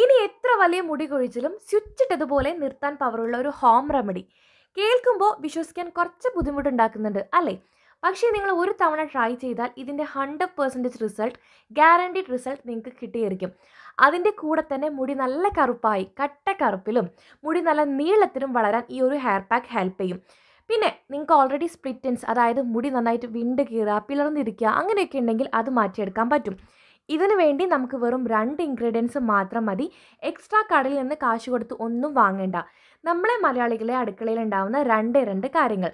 ഇനി എത്ര വലിയ മുടി കൊഴിച്ചിലും സ്വിച്ച് ഇട്ടതുപോലെ നിർത്താൻ പവറുള്ള ഒരു ഹോം റെമഡി കേൾക്കുമ്പോൾ വിശ്വസിക്കാൻ കുറച്ച് ബുദ്ധിമുട്ടുണ്ടാക്കുന്നുണ്ട് അല്ലേ പക്ഷേ നിങ്ങൾ ഒരു തവണ ട്രൈ ചെയ്താൽ ഇതിൻ്റെ hundred percentage result guaranteed result നിങ്ങൾക്ക് കിട്ടിയിരിക്കും അതിൻ്റെ കൂടെ തന്നെ മുടി നല്ല കറുപ്പായി കട്ട കറുപ്പിലും മുടി നല്ല നീളത്തിലും വളരാൻ ഈ ഒരു ഹെയർ പാക്ക് ഹെൽപ്പ് ചെയ്യും പിന്നെ നിങ്ങൾക്ക് ഓൾറെഡി സ്പ്ലിറ്റൻസ് അതായത് മുടി നന്നായിട്ട് വിണ്ട് കീറുക പിളർന്നിരിക്കുക അങ്ങനെയൊക്കെ ഉണ്ടെങ്കിൽ അത് മാറ്റിയെടുക്കാൻ പറ്റും ഇതിനു വേണ്ടി നമുക്ക് വെറും രണ്ട് ഇൻഗ്രീഡിയൻസ് മാത്രം മതി എക്സ്ട്രാ കടയിൽ നിന്ന് കാശ് കൊടുത്ത് ഒന്നും വാങ്ങേണ്ട നമ്മളെ മലയാളികളെ അടുക്കളയിൽ ഉണ്ടാവുന്ന രണ്ട് രണ്ട് കാര്യങ്ങൾ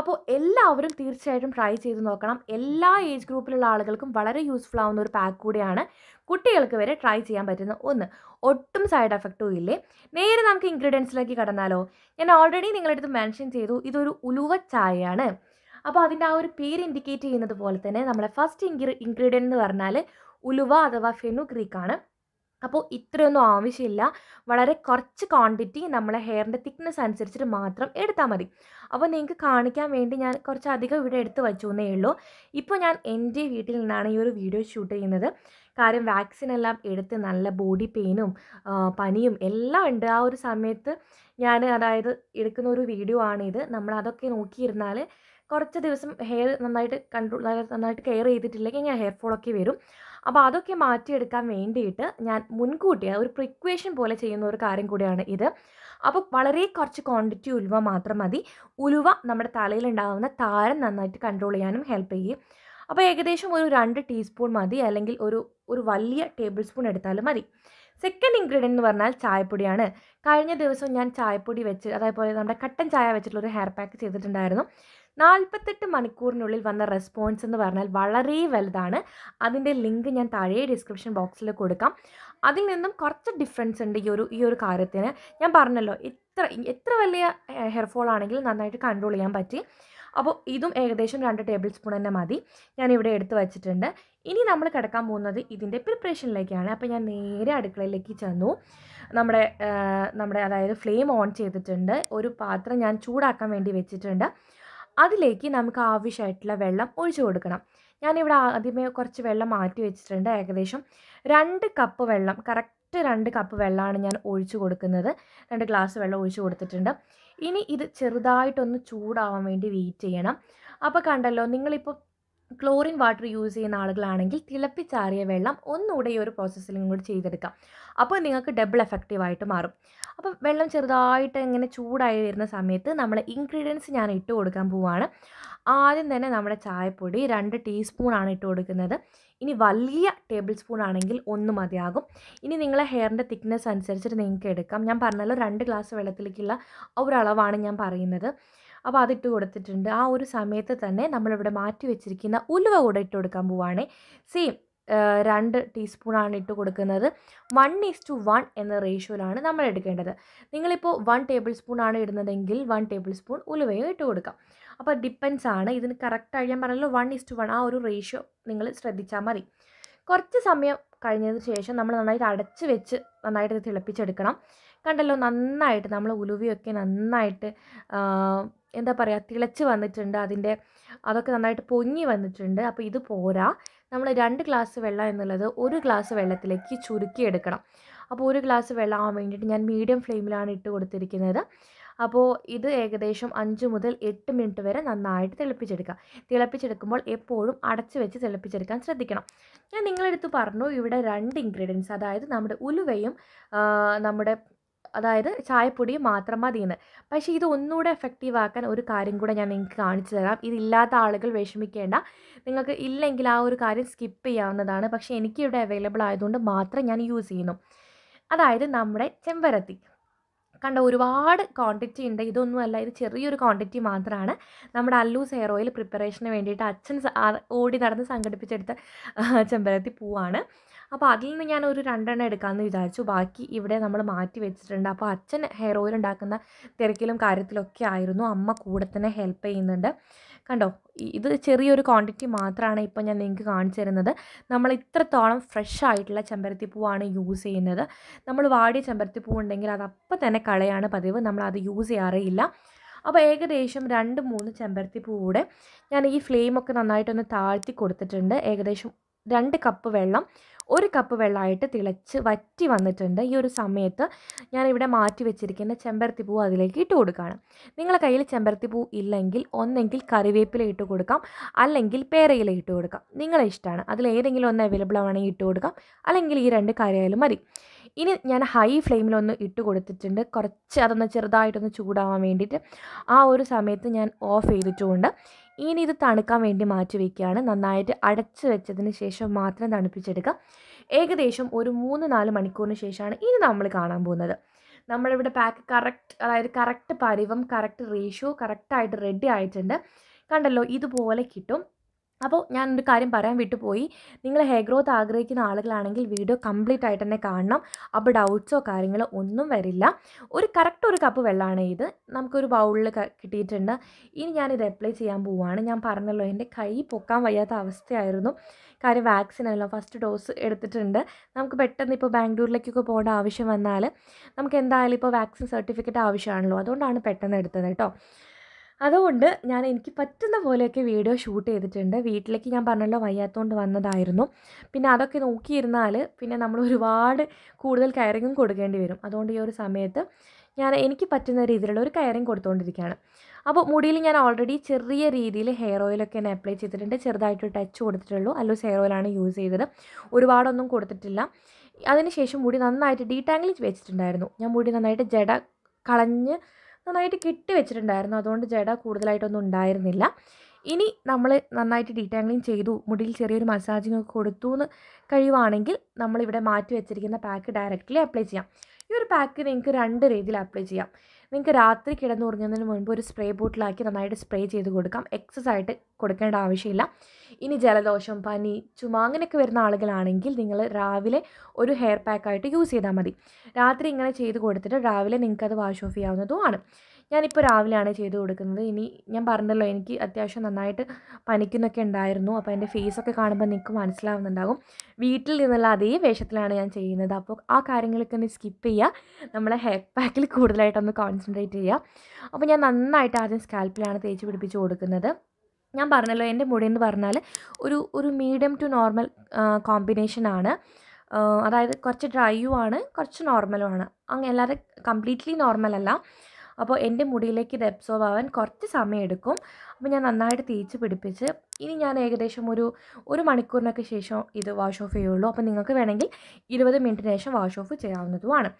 അപ്പോൾ എല്ലാവരും തീർച്ചയായിട്ടും ട്രൈ ചെയ്ത് നോക്കണം എല്ലാ ഏജ് ഗ്രൂപ്പിലുള്ള ആളുകൾക്കും വളരെ യൂസ്ഫുൾ ആവുന്ന ഒരു പാക്ക് കൂടിയാണ് കുട്ടികൾക്ക് വരെ ട്രൈ ചെയ്യാൻ പറ്റുന്ന ഒന്ന് ഒട്ടും സൈഡ് എഫക്റ്റും ഇല്ലേ നേരെ നമുക്ക് ഇൻഗ്രീഡിയൻസിലേക്ക് കടന്നാലോ ഞാൻ ഓൾറെഡി നിങ്ങളടുത്ത് മെൻഷൻ ചെയ്തു ഇതൊരു ഉലുവ ചായയാണ് അപ്പോൾ അതിൻ്റെ ആ ഒരു പേര് ഇൻഡിക്കേറ്റ് ചെയ്യുന്നത് പോലെ തന്നെ നമ്മുടെ ഫസ്റ്റ് ഇൻഗ്രീ ഇൻഗ്രീഡിയൻ്റ് എന്ന് പറഞ്ഞാൽ ഉലുവ അഥവാ ഫെനുഗ്രീക്ക് ആണ് അപ്പോൾ ഇത്രയൊന്നും ആവശ്യമില്ല വളരെ കുറച്ച് ക്വാണ്ടിറ്റി നമ്മളെ ഹെയറിൻ്റെ തിക്നെസ് അനുസരിച്ചിട്ട് മാത്രം എടുത്താൽ മതി അപ്പോൾ നിങ്ങൾക്ക് കാണിക്കാൻ വേണ്ടി ഞാൻ കുറച്ചധികം ഇവിടെ എടുത്ത് വച്ചു എന്നേ ഉള്ളൂ ഇപ്പോൾ ഞാൻ എൻ്റെ വീട്ടിൽ നിന്നാണ് ഈ ഒരു വീഡിയോ ഷൂട്ട് ചെയ്യുന്നത് കാര്യം വാക്സിൻ എല്ലാം എടുത്ത് നല്ല ബോഡി പെയിനും പനിയും എല്ലാം ഉണ്ട് ആ ഒരു സമയത്ത് ഞാൻ അതായത് എടുക്കുന്ന ഒരു വീഡിയോ ആണിത് നമ്മൾ അതൊക്കെ നോക്കിയിരുന്നാൽ കുറച്ച് ദിവസം ഹെയർ നന്നായിട്ട് കൺട്രോൾ നന്നായിട്ട് കെയർ ചെയ്തിട്ടില്ലെങ്കിൽ ഞാൻ ഹെയർ ഫോളൊക്കെ വരും അപ്പോൾ അതൊക്കെ മാറ്റിയെടുക്കാൻ വേണ്ടിയിട്ട് ഞാൻ മുൻകൂട്ടി ഒരു പ്രിക്വേഷൻ പോലെ ചെയ്യുന്ന ഒരു കാര്യം കൂടിയാണ് ഇത് അപ്പോൾ വളരെ കുറച്ച് ക്വാണ്ടിറ്റി ഉലുവ മാത്രം മതി ഉലുവ നമ്മുടെ തലയിൽ ഉണ്ടാകുന്ന താരം നന്നായിട്ട് കൺട്രോൾ ചെയ്യാനും ഹെൽപ്പ് ചെയ്യും അപ്പോൾ ഏകദേശം ഒരു രണ്ട് ടീസ്പൂൺ മതി അല്ലെങ്കിൽ ഒരു ഒരു വലിയ ടേബിൾ സ്പൂൺ എടുത്താലും മതി സെക്കൻഡ് ഇൻഗ്രീഡിയൻ്റ് എന്ന് പറഞ്ഞാൽ ചായപ്പൊടിയാണ് കഴിഞ്ഞ ദിവസം ഞാൻ ചായപ്പൊടി വെച്ച് അതായത് നമ്മുടെ കട്ടൻ ചായ വെച്ചിട്ടുള്ള ഒരു ഹെയർ പാക്ക് ചെയ്തിട്ടുണ്ടായിരുന്നു നാൽപ്പത്തെട്ട് മണിക്കൂറിനുള്ളിൽ വന്ന റെസ്പോൺസ് എന്ന് പറഞ്ഞാൽ വളരെ വലുതാണ് അതിൻ്റെ ലിങ്ക് ഞാൻ താഴെ ഡിസ്ക്രിപ്ഷൻ ബോക്സിൽ കൊടുക്കാം അതിൽ നിന്നും കുറച്ച് ഡിഫറൻസ് ഉണ്ട് ഈ ഒരു ഈ ഒരു കാര്യത്തിന് ഞാൻ പറഞ്ഞല്ലോ ഇത്ര എത്ര വലിയ ഹെയർ ഫോൾ ആണെങ്കിലും നന്നായിട്ട് കൺട്രോൾ ചെയ്യാൻ പറ്റി അപ്പോൾ ഇതും ഏകദേശം രണ്ട് ടേബിൾ സ്പൂൺ തന്നെ മതി ഞാൻ ഇവിടെ എടുത്ത് വെച്ചിട്ടുണ്ട് ഇനി നമ്മൾ കിടക്കാൻ പോകുന്നത് ഇതിൻ്റെ പ്രിപ്പറേഷനിലേക്കാണ് അപ്പോൾ ഞാൻ നേരെ അടുക്കളയിലേക്ക് ചെന്നു നമ്മുടെ നമ്മുടെ അതായത് ഫ്ലെയിം ഓൺ ചെയ്തിട്ടുണ്ട് ഒരു പാത്രം ഞാൻ ചൂടാക്കാൻ വേണ്ടി വെച്ചിട്ടുണ്ട് അതിലേക്ക് നമുക്ക് ആവശ്യമായിട്ടുള്ള വെള്ളം ഒഴിച്ചു കൊടുക്കണം ഞാനിവിടെ ആദ്യമേ കുറച്ച് വെള്ളം മാറ്റി വെച്ചിട്ടുണ്ട് ഏകദേശം രണ്ട് കപ്പ് വെള്ളം കറക്റ്റ് രണ്ട് കപ്പ് വെള്ളമാണ് ഞാൻ ഒഴിച്ചു കൊടുക്കുന്നത് രണ്ട് ഗ്ലാസ് വെള്ളം ഒഴിച്ചു കൊടുത്തിട്ടുണ്ട് ഇനി ഇത് ചെറുതായിട്ടൊന്ന് ചൂടാവാൻ വേണ്ടി വെയിറ്റ് ചെയ്യണം അപ്പോൾ കണ്ടല്ലോ നിങ്ങളിപ്പോൾ ക്ലോറിൻ വാട്ടർ യൂസ് ചെയ്യുന്ന ആളുകളാണെങ്കിൽ തിളപ്പിച്ചാറിയ വെള്ളം ഒന്നുകൂടെ ഈ ഒരു പ്രോസസ്സിൽ കൂടി ചെയ്തെടുക്കാം അപ്പോൾ നിങ്ങൾക്ക് ഡബിൾ എഫക്റ്റീവായിട്ട് മാറും അപ്പോൾ വെള്ളം ചെറുതായിട്ട് ഇങ്ങനെ ചൂടായി വരുന്ന സമയത്ത് നമ്മൾ ഇൻഗ്രീഡിയൻസ് ഞാൻ ഇട്ട് കൊടുക്കാൻ പോവുകയാണ് ആദ്യം തന്നെ നമ്മുടെ ചായപ്പൊടി രണ്ട് ടീസ്പൂണാണ് ഇട്ട് കൊടുക്കുന്നത് ഇനി വലിയ ടേബിൾ സ്പൂൺ ആണെങ്കിൽ ഒന്ന് മതിയാകും ഇനി നിങ്ങളെ ഹെയറിൻ്റെ തിക്നെസ് അനുസരിച്ചിട്ട് നിങ്ങൾക്ക് എടുക്കാം ഞാൻ പറഞ്ഞല്ലോ രണ്ട് ഗ്ലാസ് വെള്ളത്തിലേക്കുള്ള ഒരളവാണ് ഞാൻ പറയുന്നത് അപ്പോൾ അതിട്ട് കൊടുത്തിട്ടുണ്ട് ആ ഒരു സമയത്ത് തന്നെ നമ്മളിവിടെ മാറ്റി വെച്ചിരിക്കുന്ന ഉലുവ കൂടെ ഇട്ട് കൊടുക്കാൻ പോവുകയാണെങ്കിൽ സെയിം രണ്ട് ടീസ്പൂണാണ് ഇട്ട് കൊടുക്കുന്നത് വൺ ഈസ് ടു വൺ എന്ന റേഷ്യോയിലാണ് നമ്മൾ എടുക്കേണ്ടത് നിങ്ങളിപ്പോൾ വൺ ടേബിൾ സ്പൂൺ ആണ് ഇടുന്നതെങ്കിൽ വൺ ടേബിൾ സ്പൂൺ ഉലുവയും ഇട്ട് കൊടുക്കാം അപ്പോൾ ഡിപ്പെൻസ് ആണ് ഇതിന് കറക്റ്റായി ഞാൻ പറഞ്ഞല്ലോ വൺ ഈസ് ടു വൺ ആ ഒരു റേഷ്യോ നിങ്ങൾ ശ്രദ്ധിച്ചാൽ മതി കുറച്ച് സമയം കഴിഞ്ഞതിന് ശേഷം നമ്മൾ നന്നായിട്ട് അടച്ച് വെച്ച് നന്നായിട്ട് ഇത് തിളപ്പിച്ചെടുക്കണം കണ്ടല്ലോ നന്നായിട്ട് നമ്മൾ ഉലുവയൊക്കെ നന്നായിട്ട് എന്താ പറയുക തിളച്ച് വന്നിട്ടുണ്ട് അതിൻ്റെ അതൊക്കെ നന്നായിട്ട് പൊങ്ങി വന്നിട്ടുണ്ട് അപ്പോൾ ഇത് പോരാ നമ്മൾ രണ്ട് ഗ്ലാസ് വെള്ളം എന്നുള്ളത് ഒരു ഗ്ലാസ് വെള്ളത്തിലേക്ക് ചുരുക്കിയെടുക്കണം അപ്പോൾ ഒരു ഗ്ലാസ് വെള്ളം ആവാൻ വേണ്ടിയിട്ട് ഞാൻ മീഡിയം ഫ്ലെയിമിലാണ് ഇട്ട് കൊടുത്തിരിക്കുന്നത് അപ്പോൾ ഇത് ഏകദേശം അഞ്ച് മുതൽ എട്ട് മിനിറ്റ് വരെ നന്നായിട്ട് തിളപ്പിച്ചെടുക്കുക തിളപ്പിച്ചെടുക്കുമ്പോൾ എപ്പോഴും അടച്ചു വെച്ച് തിളപ്പിച്ചെടുക്കാൻ ശ്രദ്ധിക്കണം ഞാൻ നിങ്ങളെടുത്ത് പറഞ്ഞു ഇവിടെ രണ്ട് ഇൻഗ്രീഡിയൻസ് അതായത് നമ്മുടെ ഉലുവയും നമ്മുടെ അതായത് ചായപ്പൊടി മാത്രം മതിയെന്ന് പക്ഷേ ഇത് ഒന്നുകൂടെ എഫക്റ്റീവ് ആക്കാൻ ഒരു കാര്യം കൂടെ ഞാൻ നിങ്ങൾക്ക് കാണിച്ചു തരാം ഇതില്ലാത്ത ആളുകൾ വിഷമിക്കേണ്ട നിങ്ങൾക്ക് ഇല്ലെങ്കിൽ ആ ഒരു കാര്യം സ്കിപ്പ് ചെയ്യാവുന്നതാണ് പക്ഷേ എനിക്കിവിടെ അവൈലബിൾ ആയതുകൊണ്ട് മാത്രം ഞാൻ യൂസ് ചെയ്യുന്നു അതായത് നമ്മുടെ ചെമ്പരത്തി കണ്ട ഒരുപാട് ക്വാണ്ടിറ്റി ഉണ്ട് ഇതൊന്നുമല്ല ഇത് ചെറിയൊരു ക്വാണ്ടിറ്റി മാത്രമാണ് നമ്മുടെ അല്ലൂസ് ഹെയർ ഓയിൽ പ്രിപ്പറേഷന് വേണ്ടിയിട്ട് അച്ഛൻ ഓടി നടന്ന് സംഘടിപ്പിച്ചെടുത്ത ചെമ്പരത്തി പൂവാണ് അപ്പോൾ അതിൽ നിന്ന് ഞാൻ ഒരു രണ്ടെണ്ണം എടുക്കാമെന്ന് വിചാരിച്ചു ബാക്കി ഇവിടെ നമ്മൾ മാറ്റി വെച്ചിട്ടുണ്ട് അപ്പോൾ അച്ഛൻ ഹെയർ ഓയിൽ ഉണ്ടാക്കുന്ന തിരക്കിലും കാര്യത്തിലൊക്കെ ആയിരുന്നു അമ്മ കൂടെ തന്നെ ഹെൽപ്പ് ചെയ്യുന്നുണ്ട് കണ്ടോ ഇത് ചെറിയൊരു ക്വാണ്ടിറ്റി മാത്രമാണ് ഇപ്പോൾ ഞാൻ നിങ്ങൾക്ക് കാണിച്ചു തരുന്നത് നമ്മൾ ഇത്രത്തോളം ഫ്രഷ് ആയിട്ടുള്ള ചെമ്പരത്തി പൂവാണ് യൂസ് ചെയ്യുന്നത് നമ്മൾ വാടിയ ചെമ്പരത്തി പൂ ഉണ്ടെങ്കിൽ അത് അപ്പം തന്നെ കളയാണ് പതിവ് നമ്മൾ അത് യൂസ് ചെയ്യാറില്ല അപ്പോൾ ഏകദേശം രണ്ട് മൂന്ന് ചെമ്പരത്തി പൂവൂടെ ഞാൻ ഈ ഫ്ലെയിമൊക്കെ നന്നായിട്ടൊന്ന് താഴ്ത്തി കൊടുത്തിട്ടുണ്ട് ഏകദേശം രണ്ട് കപ്പ് വെള്ളം ഒരു കപ്പ് വെള്ളമായിട്ട് തിളച്ച് വറ്റി വന്നിട്ടുണ്ട് ഈ ഒരു സമയത്ത് ഞാനിവിടെ മാറ്റി വെച്ചിരിക്കുന്ന ചെമ്പരത്തി പൂ അതിലേക്ക് ഇട്ട് കൊടുക്കുകയാണ് നിങ്ങളുടെ കയ്യിൽ ചെമ്പരത്തി പൂ ഇല്ലെങ്കിൽ ഒന്നെങ്കിൽ കറിവേപ്പില ഇട്ട് കൊടുക്കാം അല്ലെങ്കിൽ പേരയില ഇട്ട് കൊടുക്കാം നിങ്ങളെ ഇഷ്ടമാണ് അതിൽ ഏതെങ്കിലും ഒന്ന് അവൈലബിൾ ആണെങ്കിൽ ഇട്ട് കൊടുക്കാം അല്ലെങ്കിൽ ഈ രണ്ട് കാര്യമായാലും മതി ഇനി ഞാൻ ഹൈ ഫ്ലെയിമിലൊന്ന് ഇട്ട് കൊടുത്തിട്ടുണ്ട് കുറച്ച് അതൊന്ന് ചെറുതായിട്ടൊന്ന് ചൂടാവാൻ വേണ്ടിയിട്ട് ആ ഒരു സമയത്ത് ഞാൻ ഓഫ് ചെയ്തിട്ടുമുണ്ട് ഇനി ഇത് തണുക്കാൻ വേണ്ടി മാറ്റി വയ്ക്കുകയാണ് നന്നായിട്ട് അടച്ച് വെച്ചതിന് ശേഷം മാത്രം തണുപ്പിച്ചെടുക്കുക ഏകദേശം ഒരു മൂന്ന് നാല് മണിക്കൂറിന് ശേഷമാണ് ഇനി നമ്മൾ കാണാൻ പോകുന്നത് നമ്മളിവിടെ പാക്ക് കറക്റ്റ് അതായത് കറക്റ്റ് പരിവം കറക്റ്റ് റേഷ്യോ കറക്റ്റായിട്ട് റെഡി ആയിട്ടുണ്ട് കണ്ടല്ലോ ഇതുപോലെ കിട്ടും അപ്പോൾ ഞാനൊരു കാര്യം പറയാൻ വിട്ടുപോയി നിങ്ങൾ ഹെയർ ഗ്രോത്ത് ആഗ്രഹിക്കുന്ന ആളുകളാണെങ്കിൽ വീഡിയോ കംപ്ലീറ്റ് ആയിട്ട് തന്നെ കാണണം അപ്പോൾ ഡൗട്ട്സോ കാര്യങ്ങളോ ഒന്നും വരില്ല ഒരു കറക്റ്റ് ഒരു കപ്പ് വെള്ളമാണ് ഇത് നമുക്കൊരു ബൗളിൽ കിട്ടിയിട്ടുണ്ട് ഇനി ഞാനിത് അപ്ലൈ ചെയ്യാൻ പോവുകയാണ് ഞാൻ പറഞ്ഞല്ലോ എൻ്റെ കൈ പൊക്കാൻ വയ്യാത്ത അവസ്ഥയായിരുന്നു കാര്യം വാക്സിൻ അല്ല ഫസ്റ്റ് ഡോസ് എടുത്തിട്ടുണ്ട് നമുക്ക് പെട്ടെന്ന് ഇപ്പോൾ ബാംഗ്ലൂരിലേക്കൊക്കെ പോകേണ്ട ആവശ്യം വന്നാൽ നമുക്ക് എന്തായാലും ഇപ്പോൾ വാക്സിൻ സർട്ടിഫിക്കറ്റ് ആവശ്യമാണല്ലോ അതുകൊണ്ടാണ് പെട്ടെന്ന് എടുത്തത് കേട്ടോ അതുകൊണ്ട് ഞാൻ എനിക്ക് പറ്റുന്ന പോലെയൊക്കെ വീഡിയോ ഷൂട്ട് ചെയ്തിട്ടുണ്ട് വീട്ടിലേക്ക് ഞാൻ പറഞ്ഞല്ലോ വയ്യാത്തതുകൊണ്ട് വന്നതായിരുന്നു പിന്നെ അതൊക്കെ നോക്കിയിരുന്നാൽ പിന്നെ നമ്മൾ ഒരുപാട് കൂടുതൽ കയറിങ്ങും കൊടുക്കേണ്ടി വരും അതുകൊണ്ട് ഈ ഒരു സമയത്ത് ഞാൻ എനിക്ക് പറ്റുന്ന രീതിയിലുള്ള ഒരു കയറിങ് കൊടുത്തുകൊണ്ടിരിക്കുകയാണ് അപ്പോൾ മുടിയിൽ ഞാൻ ഓൾറെഡി ചെറിയ രീതിയിൽ ഹെയർ ഓയിലൊക്കെ ഞാൻ അപ്ലൈ ചെയ്തിട്ടുണ്ട് ചെറുതായിട്ട് ടച്ച് കൊടുത്തിട്ടുള്ളൂ അല്ലൂസ് ഹെയർ ഓയിലാണ് യൂസ് ചെയ്തത് ഒരുപാടൊന്നും കൊടുത്തിട്ടില്ല അതിനുശേഷം മുടി നന്നായിട്ട് ഡീടാംഗിൾ വെച്ചിട്ടുണ്ടായിരുന്നു ഞാൻ മുടി നന്നായിട്ട് ജട കളഞ്ഞ് നന്നായിട്ട് കെട്ടി വെച്ചിട്ടുണ്ടായിരുന്നു അതുകൊണ്ട് ജട കൂടുതലായിട്ടൊന്നും ഉണ്ടായിരുന്നില്ല ഇനി നമ്മൾ നന്നായിട്ട് ഡീറ്റാങ്ലിങ് ചെയ്തു മുടിയിൽ ചെറിയൊരു മസാജിങ് ഒക്കെ കൊടുത്തു എന്ന് കഴിയുവാണെങ്കിൽ നമ്മളിവിടെ മാറ്റി വെച്ചിരിക്കുന്ന പാക്ക് ഡയറക്റ്റ്ലി അപ്ലൈ ചെയ്യാം ഈ ഒരു പാക്ക് നിങ്ങൾക്ക് രണ്ട് രീതിയിൽ അപ്ലൈ ചെയ്യാം നിങ്ങൾക്ക് രാത്രി കിടന്നുറങ്ങുന്നതിന് മുൻപ് ഒരു സ്പ്രേ ബോട്ടിലാക്കി നന്നായിട്ട് സ്പ്രേ ചെയ്ത് കൊടുക്കാം എക്സസ് ആയിട്ട് കൊടുക്കേണ്ട ആവശ്യമില്ല ഇനി ജലദോഷം പനി ചുമ അങ്ങനെയൊക്കെ വരുന്ന ആളുകളാണെങ്കിൽ നിങ്ങൾ രാവിലെ ഒരു ഹെയർ പാക്കായിട്ട് യൂസ് ചെയ്താൽ മതി രാത്രി ഇങ്ങനെ ചെയ്ത് കൊടുത്തിട്ട് രാവിലെ നിങ്ങൾക്കത് വാഷ് ഓഫ് ചെയ്യാവുന്നതുമാണ് ഞാനിപ്പോൾ രാവിലെയാണ് ചെയ്ത് കൊടുക്കുന്നത് ഇനി ഞാൻ പറഞ്ഞല്ലോ എനിക്ക് അത്യാവശ്യം നന്നായിട്ട് പനിക്കുന്നൊക്കെ ഉണ്ടായിരുന്നു അപ്പോൾ എൻ്റെ ഫേസൊക്കെ കാണുമ്പോൾ നിങ്ങൾക്ക് മനസ്സിലാവുന്നുണ്ടാകും വീട്ടിൽ നിന്നുള്ള അതേ വേഷത്തിലാണ് ഞാൻ ചെയ്യുന്നത് അപ്പോൾ ആ കാര്യങ്ങളൊക്കെ ഒന്ന് സ്കിപ്പ് ചെയ്യുക നമ്മളെ ഹെയർ പാക്കിൽ കൂടുതലായിട്ടൊന്ന് കോൺസെൻട്രേറ്റ് ചെയ്യുക അപ്പോൾ ഞാൻ നന്നായിട്ട് ആദ്യം സ്കാൽപ്പിലാണ് തേച്ച് പിടിപ്പിച്ച് കൊടുക്കുന്നത് ഞാൻ പറഞ്ഞല്ലോ എൻ്റെ മുടി എന്ന് പറഞ്ഞാൽ ഒരു ഒരു മീഡിയം ടു നോർമൽ കോമ്പിനേഷനാണ് അതായത് കുറച്ച് ഡ്രൈയും ആണ് കുറച്ച് നോർമലും ആണ് അങ്ങനെ അല്ലാതെ കംപ്ലീറ്റ്ലി നോർമൽ അല്ല അപ്പോൾ എൻ്റെ മുടിയിലേക്ക് ഇത് അബ്സോർബ് ആവാൻ കുറച്ച് സമയമെടുക്കും അപ്പോൾ ഞാൻ നന്നായിട്ട് തേച്ച് പിടിപ്പിച്ച് ഇനി ഞാൻ ഏകദേശം ഒരു ഒരു മണിക്കൂറിനൊക്കെ ശേഷം ഇത് വാഷ് ഓഫ് ചെയ്യുള്ളൂ അപ്പോൾ നിങ്ങൾക്ക് വേണമെങ്കിൽ ഇരുപത് മിനിറ്റിന് ശേഷം വാഷ് ഓഫ് ചെയ്യാവുന്നതുമാണ്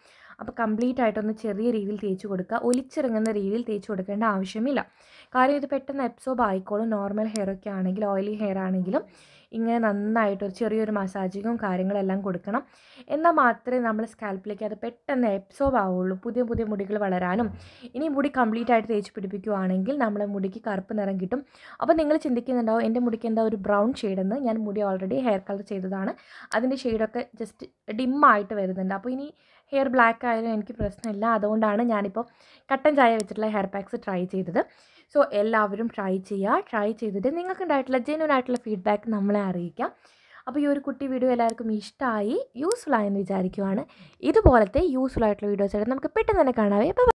അപ്പോൾ കംപ്ലീറ്റ് ആയിട്ടൊന്ന് ചെറിയ രീതിയിൽ തേച്ച് കൊടുക്കുക ഒലിച്ചിറങ്ങുന്ന രീതിയിൽ തേച്ച് കൊടുക്കേണ്ട ആവശ്യമില്ല കാര്യം ഇത് പെട്ടെന്ന് എബ്സോർബ് ആയിക്കോളും നോർമൽ ഹെയർ ഒക്കെ ആണെങ്കിലും ഓയിലി ഹെയർ ആണെങ്കിലും ഇങ്ങനെ നന്നായിട്ട് ഒരു ചെറിയൊരു മസാജിങ്ങും കാര്യങ്ങളെല്ലാം കൊടുക്കണം എന്നാൽ മാത്രമേ നമ്മൾ സ്കാൽപ്പിലേക്ക് അത് പെട്ടെന്ന് എബ്സോർബ് ആവുള്ളൂ പുതിയ പുതിയ മുടികൾ വളരാനും ഇനി മുടി കംപ്ലീറ്റ് ആയിട്ട് തേച്ച് പിടിപ്പിക്കുവാണെങ്കിൽ നമ്മളെ മുടിക്ക് കറുപ്പ് നിറം കിട്ടും അപ്പോൾ നിങ്ങൾ ചിന്തിക്കുന്നുണ്ടാവും എൻ്റെ മുടിക്ക് എന്താ ഒരു ബ്രൗൺ ഷെയ്ഡെന്ന് ഞാൻ മുടി ഓൾറെഡി ഹെയർ കളർ ചെയ്തതാണ് അതിൻ്റെ ഷെയ്ഡൊക്കെ ജസ്റ്റ് ഡിമ്മായിട്ട് വരുന്നുണ്ട് അപ്പോൾ ഇനി ഹെയർ ബ്ലാക്ക് ആയാലും എനിക്ക് പ്രശ്നമില്ല അതുകൊണ്ടാണ് ഞാനിപ്പോൾ കട്ടൻ ചായ വെച്ചിട്ടുള്ള ഹെയർ പാക്സ് ട്രൈ ചെയ്തത് സോ എല്ലാവരും ട്രൈ ചെയ്യുക ട്രൈ ചെയ്തിട്ട് ഉണ്ടായിട്ടുള്ള ജെന്യൂൻ ആയിട്ടുള്ള ഫീഡ്ബാക്ക് നമ്മളെ അറിയിക്കാം അപ്പോൾ ഈ ഒരു കുട്ടി വീഡിയോ എല്ലാവർക്കും ഇഷ്ടമായി യൂസ്ഫുൾ ആയെന്ന് വിചാരിക്കുവാണ് ഇതുപോലത്തെ യൂസ്ഫുൾ ആയിട്ടുള്ള വീഡിയോസ് ആയിട്ട് നമുക്ക് പെട്ടെന്ന് തന്നെ കാണാവേ